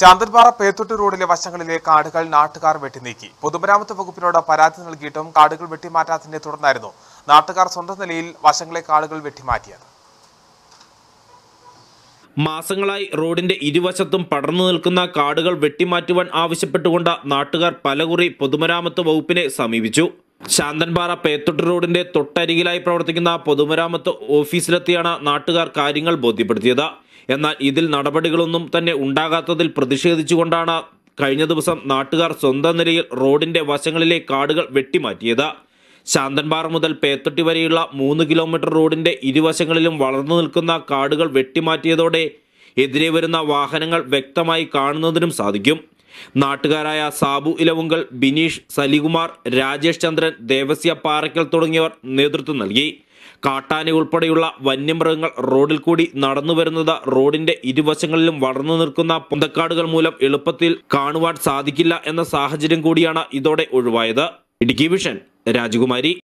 ശാന്തൻപാറ പേത്തൊട്ടി റോഡിലെ വശങ്ങളിലെ കാടുകൾ നാട്ടുകാർ വെട്ടിനീക്കി പൊതുമരാമത്ത് വകുപ്പിനോട് പരാതി നൽകിയിട്ടും കാടുകൾ വെട്ടിമാറ്റാത്തതിനെ തുടർന്നായിരുന്നു നാട്ടുകാർ സ്വന്തം നിലയിൽ വശങ്ങളെ കാടുകൾ വെട്ടിമാറ്റിയത് മാസങ്ങളായി റോഡിന്റെ ഇരുവശത്തും പടർന്നു നിൽക്കുന്ന കാടുകൾ വെട്ടിമാറ്റുവാൻ ആവശ്യപ്പെട്ടുകൊണ്ട് നാട്ടുകാർ പലകുറി പൊതുമരാമത്ത് വകുപ്പിനെ സമീപിച്ചു ശാന്തൻപാറ പേത്തൊട്ട് റോഡിന്റെ തൊട്ടരികിലായി പ്രവർത്തിക്കുന്ന പൊതുമരാമത്ത് ഓഫീസിലെത്തിയാണ് നാട്ടുകാർ കാര്യങ്ങൾ ബോധ്യപ്പെടുത്തിയത് എന്നാൽ ഇതിൽ നടപടികളൊന്നും തന്നെ ഉണ്ടാകാത്തതിൽ പ്രതിഷേധിച്ചുകൊണ്ടാണ് കഴിഞ്ഞ ദിവസം നാട്ടുകാർ സ്വന്തം നിലയിൽ റോഡിന്റെ വശങ്ങളിലെ കാടുകൾ വെട്ടിമാറ്റിയത് ശാന്തൻപാറ മുതൽ പേത്തട്ടി വരെയുള്ള മൂന്ന് കിലോമീറ്റർ റോഡിന്റെ ഇരുവശങ്ങളിലും വളർന്നു നിൽക്കുന്ന കാടുകൾ വെട്ടിമാറ്റിയതോടെ എതിരെ വരുന്ന വാഹനങ്ങൾ വ്യക്തമായി കാണുന്നതിനും സാധിക്കും നാട്ടുകാരായ സാബു ഇലവുങ്കൽ ബിനീഷ് സലികുമാർ രാജേഷ് ചന്ദ്രൻ ദേവസ്യ പാറയ്ക്കൽ തുടങ്ങിയവർ നേതൃത്വം നൽകി കാട്ടാന ഉൾപ്പെടെയുള്ള വന്യമൃഗങ്ങൾ റോഡിൽ കൂടി നടന്നു വരുന്നത് റോഡിന്റെ ഇരുവശങ്ങളിലും വളർന്നു നിൽക്കുന്ന പൊന്തക്കാടുകൾ മൂലം എളുപ്പത്തിൽ കാണുവാൻ സാധിക്കില്ല എന്ന സാഹചര്യം കൂടിയാണ് ഇതോടെ ഒഴിവായത് ഇടുക്കി വിഷൻ രാജകുമാരി